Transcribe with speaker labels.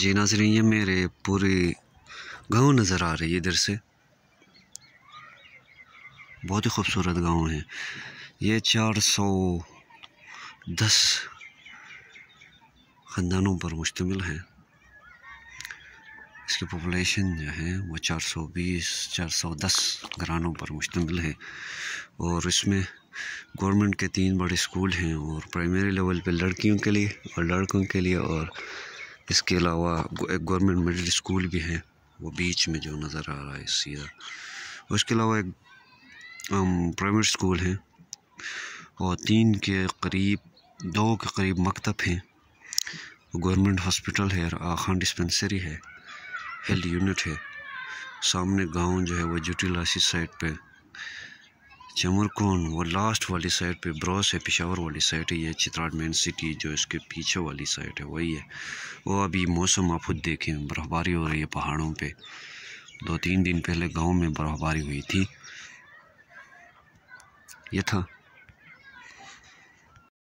Speaker 1: जी नाजरीन ये मेरे पूरी गांव नज़र आ रही है इधर से बहुत ही खूबसूरत गांव है ये चार सौ दस ख़ानदानों पर मुश्तमिल है इसकी पॉपुलेशन जो है वो चार सौ बीस चार सौ दस घरानों पर मुश्तमिल है और इसमें गवर्नमेंट के तीन बड़े स्कूल हैं और प्राइमरी लेवल पे लड़कियों के लिए और लड़कों के लिए और इसके अलावा एक गवर्नमेंट मिडिल स्कूल भी है वो बीच में जो नज़र आ रहा है सीधा और इसके अलावा एक प्राइवेट स्कूल है और तीन के करीब दो के करीब मकतब हैं गवर्नमेंट हॉस्पिटल है आखान डिस्पेंसरी है हेल्थ यूनिट है सामने गांव जो है वो यूटिलासी साइड पे चमरकोन वो लास्ट वाली साइड पे ब्रॉस है पिशावर वाली साइड है ये चित्राट मेन सिटी जो इसके पीछे वाली साइड है वही है वो अभी मौसम आप खुद देखें बर्फबारी हो रही है पहाड़ों पे दो तीन दिन पहले गांव में बर्फबारी हुई थी ये था